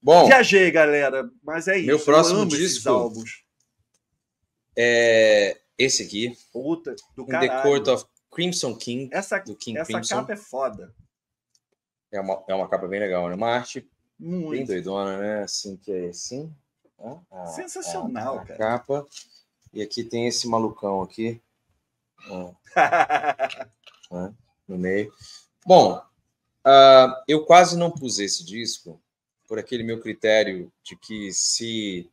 Bom, viajei, galera, mas é isso. Meu próximo disco álbuns. é esse aqui. Puta, do caralho. The Court of Crimson King. Essa, do King essa Crimson. capa é foda. É uma, é uma capa bem legal, né? Uma arte Muito. bem doidona, né? Assim que é assim. Ah, Sensacional, a, a cara. capa. E aqui tem esse malucão aqui. Ah, né? No meio. Bom, uh, eu quase não pus esse disco por aquele meu critério de que se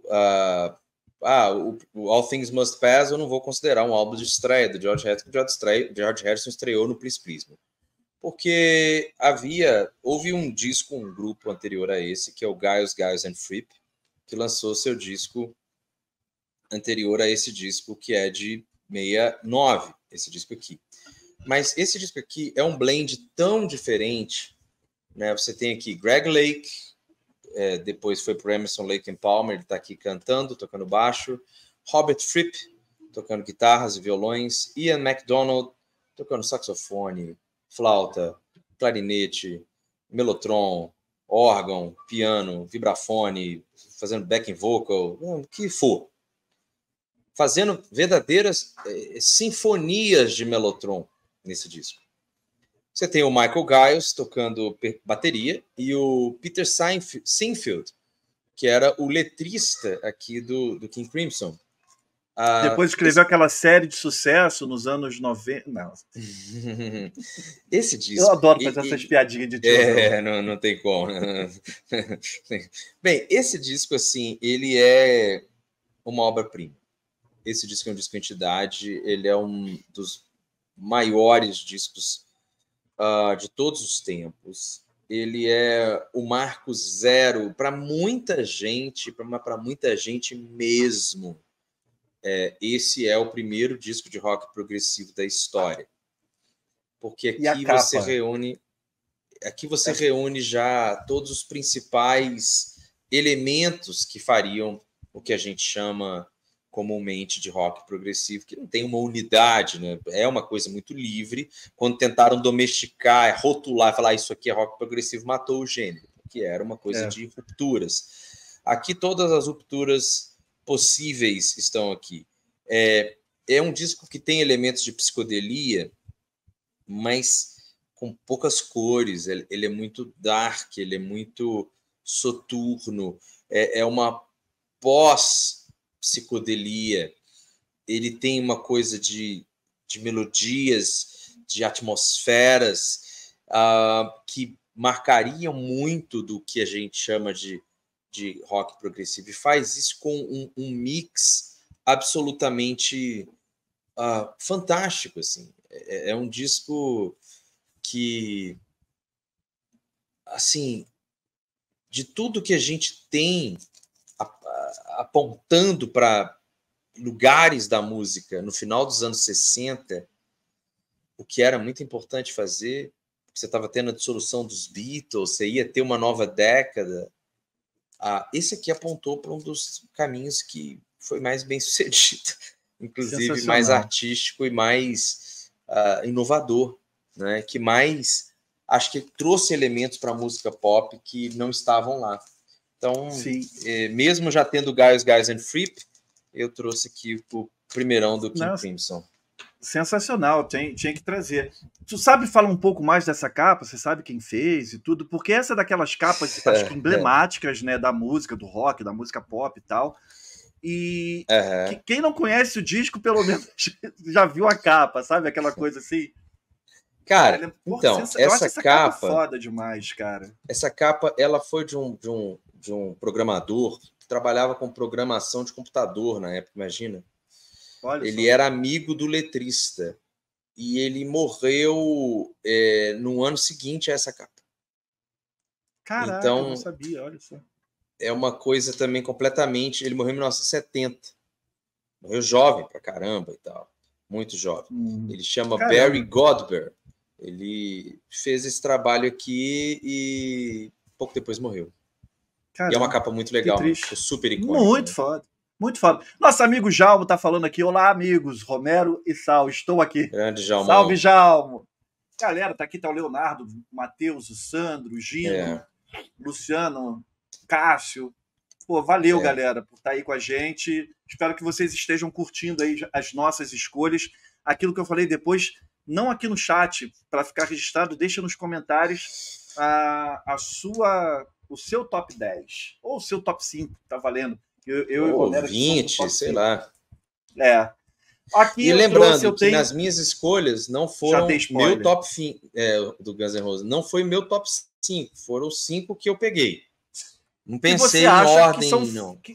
uh, ah, o, o, All Things Must Pass eu não vou considerar um álbum de estreia do George Harrison, que George, George Harrison estreou no Please Prisma. Né? Porque havia, houve um disco, um grupo anterior a esse, que é o Guys, Guys and Fripp, que lançou seu disco anterior a esse disco, que é de 69, esse disco aqui. Mas esse disco aqui é um blend tão diferente né? Você tem aqui Greg Lake, é, depois foi para Emerson Lake and Palmer, ele está aqui cantando, tocando baixo. Robert Fripp, tocando guitarras e violões. Ian MacDonald, tocando saxofone, flauta, clarinete, melotron, órgão, piano, vibrafone, fazendo backing vocal, né, o que for. Fazendo verdadeiras é, sinfonias de melotron nesse disco. Você tem o Michael Giles tocando bateria e o Peter Seinf Sinfield, que era o letrista aqui do, do King Crimson. Ah, Depois escreveu esse... aquela série de sucesso nos anos 90. Não. esse disco. Eu adoro fazer e, essas e... piadinhas de tio. É, não, não tem como. Né? Bem, esse disco, assim, ele é uma obra-prima. Esse disco é um disco de entidade, ele é um dos maiores discos uh, de todos os tempos. Ele é o marco zero para muita gente, para muita gente mesmo. É, esse é o primeiro disco de rock progressivo da história. Porque aqui você reúne aqui você é. reúne já todos os principais elementos que fariam o que a gente chama comumente de rock progressivo, que não tem uma unidade, né? É uma coisa muito livre. Quando tentaram domesticar, é rotular, falar ah, isso aqui é rock progressivo, matou o gênero, que era uma coisa é. de rupturas. Aqui todas as rupturas possíveis estão aqui. É, é um disco que tem elementos de psicodelia, mas com poucas cores. Ele, ele é muito dark, ele é muito soturno. É, é uma pós psicodelia, ele tem uma coisa de, de melodias, de atmosferas, uh, que marcariam muito do que a gente chama de, de rock progressivo. E faz isso com um, um mix absolutamente uh, fantástico. Assim. É, é um disco que assim de tudo que a gente tem apontando para lugares da música no final dos anos 60, o que era muito importante fazer, você estava tendo a dissolução dos Beatles, você ia ter uma nova década. Ah, esse aqui apontou para um dos caminhos que foi mais bem sucedido, inclusive mais artístico e mais uh, inovador, né? que mais acho que trouxe elementos para a música pop que não estavam lá. Então, é, mesmo já tendo Guys, Guys and Freep, eu trouxe aqui o primeirão do King Nossa. Crimson. Sensacional, tinha, tinha que trazer. Tu sabe falar um pouco mais dessa capa? Você sabe quem fez e tudo? Porque essa é daquelas capas é, acho que é. emblemáticas é. né, da música, do rock, da música pop e tal. E uhum. que, quem não conhece o disco, pelo menos já viu a capa, sabe? Aquela coisa assim. Cara, Porra, então, essa, essa capa, capa, foda demais, cara. Essa capa, ela foi de um, de um de um programador que trabalhava com programação de computador na época, imagina. Olha ele só. era amigo do letrista e ele morreu é, no ano seguinte a essa capa. Caraca, então, eu não sabia, olha só. É uma coisa também completamente. Ele morreu em 1970. Morreu jovem pra caramba e tal. Muito jovem. Hum. Ele chama caramba. Barry Godber. Ele fez esse trabalho aqui e pouco depois morreu. Caramba, e é uma capa muito legal. É super icônica. Muito né? foda. Muito foda. Nosso amigo Jalmo tá falando aqui. Olá, amigos. Romero e Sal, estou aqui. Grande Jalmo. Salve, Jalmo. Galera, tá aqui, tá o Leonardo, o Matheus, o Sandro, o Gino, é. Luciano, Cássio. Pô, valeu, é. galera, por estar tá aí com a gente. Espero que vocês estejam curtindo aí as nossas escolhas. Aquilo que eu falei depois, não aqui no chat, para ficar registrado, deixa nos comentários a, a sua o seu top 10, ou o seu top 5, tá valendo. Eu, eu ou oh, 20, sei lá. É. Aqui e lembrando trouxe, que tenho... nas minhas escolhas não foram meu top 5 é, do Guns N' Roses, não foi meu top 5, foram os 5 que eu peguei. Não pensei em ordem, são... não. Que...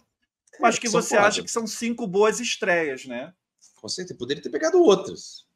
Acho que, que você foda. acha que são cinco boas estreias, né? Com certeza, poderia ter pegado outras.